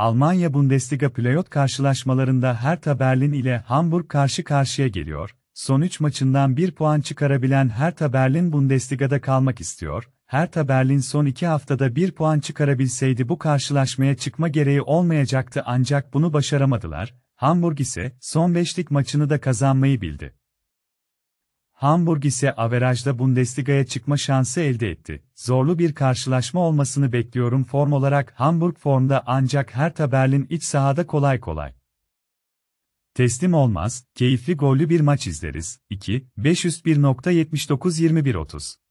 Almanya Bundesliga playoff karşılaşmalarında Hertha Berlin ile Hamburg karşı karşıya geliyor. Son 3 maçından 1 puan çıkarabilen Hertha Berlin Bundesliga'da kalmak istiyor. Hertha Berlin son 2 haftada 1 puan çıkarabilseydi bu karşılaşmaya çıkma gereği olmayacaktı ancak bunu başaramadılar. Hamburg ise son 5'lik maçını da kazanmayı bildi. Hamburg ise averajda Bundesliga'ya çıkma şansı elde etti. Zorlu bir karşılaşma olmasını bekliyorum form olarak Hamburg formda ancak Hertha Berlin iç sahada kolay kolay. Teslim olmaz, keyifli gollü bir maç izleriz. 2, 5 üst 1.79 21 30